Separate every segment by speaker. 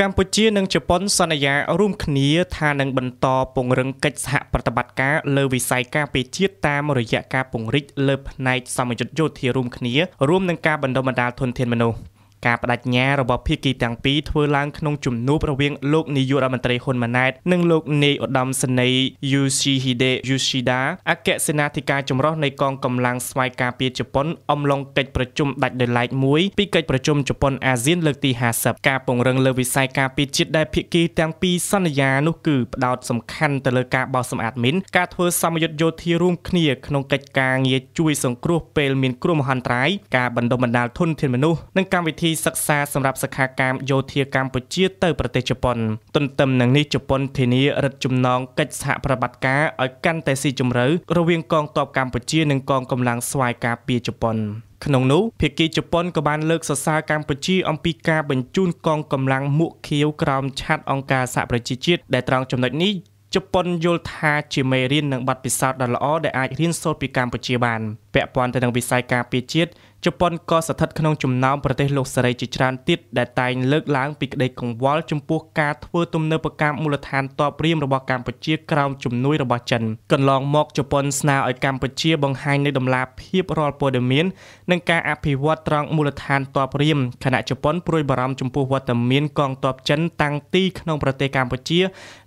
Speaker 1: កម្ពុជានិងជប៉ុន សន្យារួមគ្នា ថានឹងបន្តពង្រឹងកិច្ចសហប្រតិបត្តិការលើវិស័យការពារជាតិតាមរយៈការពង្រីកលើផ្នែកសមយុទ្ធយោធារួមគ្នារួមនឹងការបណ្ដុះបណ្ដាលធនធានមនុស្ស។ការបដិញ្ញារបស់ភាគីទាំងពីរធ្វើឡើងក្នុងជំនួបរវាងលោកនាយករដ្ឋមន្ត្រីហ៊ុនម៉ាណែតនិងលោកនាយឧត្តមសេនីយ៍ Yoshihide Yoshida អគ្គសេនាធិការចម្រុះនៃកងកម្លាំងស្វ័យការពារជប៉ុន អំឡុងកិច្ចប្រជុំដាច់ដោយឡែកមួយពីកិច្ចប្រជុំជប៉ុនអាស៊ានលើកទី50ការពង្រឹងលើវិស័យការពារជាតិដែលភាគីទាំងពីរសន្យានោះគឺផ្ដោតសំខាន់ទៅលើការបោះសម្អាតមីនការធ្វើសម្ពយុទ្ធយោធារួមគ្នាក្នុងកិច្ចការងារជួយសង្គ្រោះពេលមានគ្រោះមហន្តរាយការបណ្ដុះបណ្ដាលធនធានមនុស្សនិងកម្មវិធីធីសិក្សាសម្រាប់សិក្ខាកាមយោធាកម្ពុជាទៅប្រទេសជប៉ុន ទន្ទឹមនឹងនេះជប៉ុនធានារឹតចំណងកិច្ចសហប្រតិបត្តិការឲ្យកាន់តែស៊ីជម្រៅរវាងកងទ័ពកម្ពុជានិងកងកម្លាំងស្វ័យការពារជប៉ុន ក្នុងនោះភាគីជប៉ុនក៏បានលើកសរសើរកម្ពុជាអំពីការបញ្ជូនកងកម្លាំងមួកខៀវក្រោមឆ័ត្រអង្គការសហប្រជាជាតិដែលត្រង់ចំណុចនេះជប៉ុនយល់ថាជាមេរៀននិងបទពិសោធន៍ដ៏ល្អដែលអាចរៀនសូត្រពីកម្ពុជាបានពាក់ព័ន្ធទៅនឹងវិស័យការពារជាតិជប៉ុនក៏ស្ថិតក្នុងចំណោមប្រទេសលោកសេរីជាច្រើនទៀតដែលតែងលើកឡើងពីក្តីកង្វល់ចំពោះការធ្វើទំនើបកម្មមូលដ្ឋានតបរៀមរបស់កម្ពុជាក្រោមជំនួយរបស់ចិនកន្លងមកជប៉ុនស្នើឲ្យកម្ពុជាបង្ហាញនូវដំណាភាពរាល់ព័ត៌មាននិងការអភិវឌ្ឍត្រង់មូលដ្ឋានតបរៀមខណៈជប៉ុនព្រួយបារម្ភចំពោះវត្តមានកងទ័ពចិនតាំងទីក្នុងប្រទេសកម្ពុជា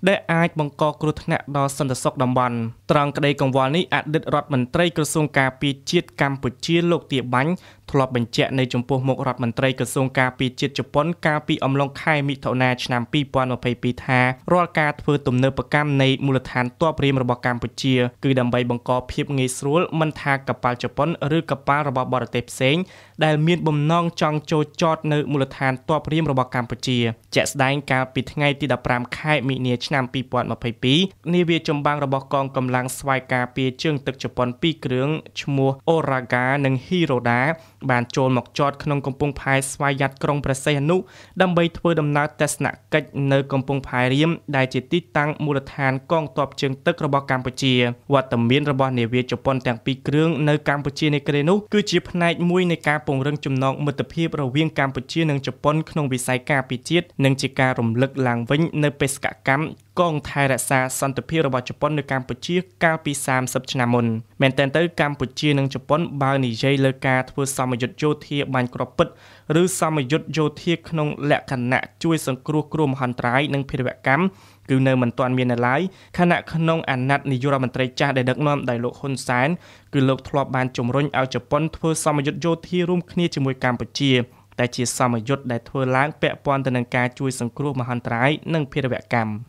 Speaker 1: ដែលអាចបង្កគ្រោះថ្នាក់ដល់សន្តិសុខតំបន់ត្រង់ក្តីកង្វល់នេះអតីតរដ្ឋមន្ត្រីក្រសួងការពារជាតិកម្ពុជា លោកទាបាញ់ធ្លាប់បញ្ជាក់នៅចំពោះមុខរដ្ឋមន្ត្រីក្រសួងការពារជាតិជប៉ុនកាលពីអំឡុងខែមិថុនាឆ្នាំ2022ថារាល់ការធ្វើទំនើបកម្មនៃមូលដ្ឋានទ័ពរៀមរបស់កម្ពុជា គឺដើម្បីបង្កភាពងាយស្រួលមិនថាកប៉ាល់ជប៉ុន ឬកប៉ាល់របស់បរទេសផ្សេង ដែលមានបំណងចង់ចូលចតនៅមូលដ្ឋានទ័ពរៀមរបស់កម្ពុជាជាក់ស្ដែងកាលពីថ្ងៃទី15ខែមិនិនាឆ្នាំ2022នាវាចម្បាំងរបស់កងកម្លាំងស្វ័យការពារជើងទឹកជប៉ុនពីរគ្រឿងឈ្មោះ Oraga និង Hiroda បានចូលមកចតក្នុងកំពង់ផែ ស្វយ័តក្រុងព្រះសីហនុដើម្បីធ្វើដំណើរទស្សនកិច្ចនៅកំពង់ផែរៀមដែលជាទីតាំងមូលដ្ឋានកងទ័ពជើងទឹករបស់កម្ពុជាវត្តមានរបស់នាវាជប៉ុនទាំងពីរគ្រឿងនៅកម្ពុជានាគ្រានោះគឺជាផ្នែកមួយនៃការពង្រឹងចំណងមិត្តភាពរវាងកម្ពុជា និងជប៉ុនក្នុងវិស័យការពារជាតិនិងជាការរំលឹកឡើងវិញនៅបេសកកម្មកងថែរក្សាសន្តិភាពរបស់ជប៉ុននៅកម្ពុជាកាលពី30ឆ្នាំមុនមែនទែនទៅកម្ពុជានិងជប៉ុនបើនិយាយលើការធ្វើសមយុទ្ធយោធាបាញ់គ្រាប់ពិតឬសមយុទ្ធយោធាក្នុងលក្ខណៈជួយសង្គ្រោះគ្រោះមហន្តរាយនិងភេរវកម្មគឺនៅមិនទាន់មាននៅឡើយខណៈក្នុងអាណត្តិនាយករដ្ឋមន្ត្រីចាស់ដែលដឹកនាំដោយលោកហ៊ុនសែនគឺលោកធ្លាប់បានជំរុញឲ្យជប៉ុនធ្វើសមយុទ្ធយោធារួមគ្នាជាមួយកម្ពុជាតែជាសមយុទ្ធដែលធ្វើឡើងពាក់ព័ន្ធទៅនឹងការជួយសង្គ្រោះមហន្តរាយនិងភេរវកម្ម។